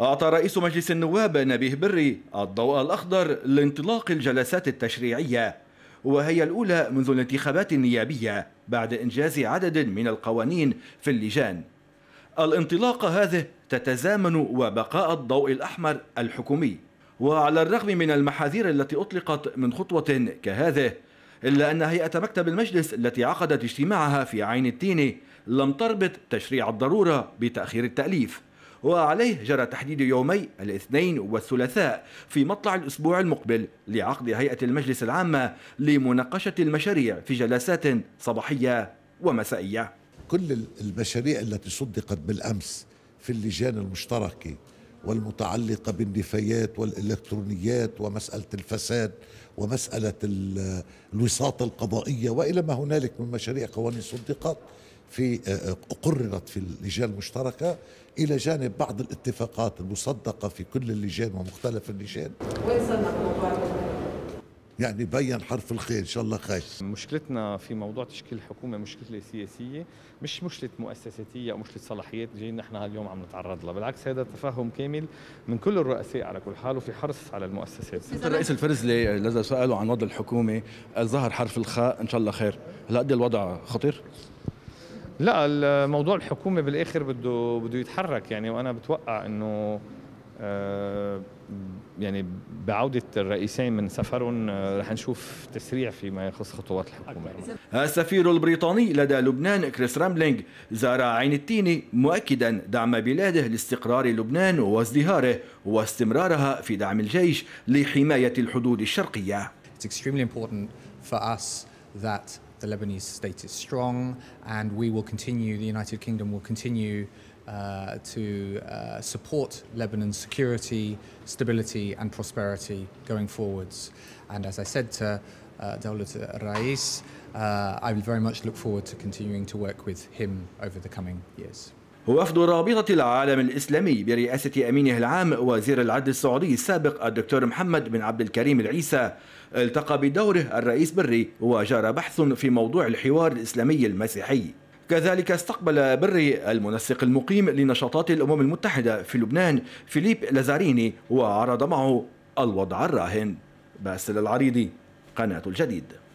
أعطى رئيس مجلس النواب نبيه بري الضوء الأخضر لانطلاق الجلسات التشريعية وهي الأولى منذ الانتخابات النيابية بعد إنجاز عدد من القوانين في اللجان الانطلاقة هذه تتزامن وبقاء الضوء الأحمر الحكومي وعلى الرغم من المحاذير التي أطلقت من خطوة كهذه إلا أن هيئة مكتب المجلس التي عقدت اجتماعها في عين التين لم تربط تشريع الضرورة بتأخير التأليف وعليه جرى تحديد يومي الاثنين والثلاثاء في مطلع الأسبوع المقبل لعقد هيئة المجلس العامة لمناقشة المشاريع في جلسات صباحية ومسائية كل المشاريع التي صدقت بالأمس في اللجان المشتركة والمتعلقة بالنفايات والإلكترونيات ومسألة الفساد ومسألة الوساطة القضائية وإلى ما هنالك من مشاريع قوانين صدقت في آه، آه، قررت في اللجان المشتركة إلى جانب بعض الاتفاقات المصدقة في كل اللجان ومختلف اللجان وين صدق موضوع يعني بين حرف الخير ان شاء الله خير مشكلتنا في موضوع تشكيل الحكومه مشكله سياسيه مش مشكله مؤسساتيه او مشكله صلاحيات جايين نحن اليوم عم نتعرض لها بالعكس هذا تفاهم كامل من كل الرؤساء على كل حال وفي حرص على المؤسسات الرئيس الفرزلي لذا سالوا عن وضع الحكومه ظهر حرف الخاء ان شاء الله خير هلا قد الوضع خطير لا الموضوع الحكومه بالاخر بده بده يتحرك يعني وانا بتوقع انه آه، يعني بعودة الرئيسين من سفرهم آه، رح نشوف تسريع فيما يخص خطوات الحكومة السفير البريطاني لدى لبنان كريس راملينغ زار عين التيني مؤكدا دعم بلاده لاستقرار لبنان وازدهاره واستمرارها في دعم الجيش لحماية الحدود الشرقية It's extremely important for us that the Lebanese state is strong and we will continue, the United Kingdom will continue uh, to uh, support Lebanon's security, stability, and prosperity going forwards. And as I said to uh, Daulat Rais, uh, I very much look forward to continuing to work with him over the coming years. وفد رابطة العالم الإسلامي برئاسة أمينه العام وزير العدل السعودي السابق الدكتور محمد بن عبد الكريم العيسى التقى بدوره الرئيس بري وجرى بحث في موضوع الحوار الإسلامي المسيحي كذلك استقبل بري المنسق المقيم لنشاطات الأمم المتحدة في لبنان فيليب لازاريني وعرض معه الوضع الراهن باسل العريضي قناة الجديد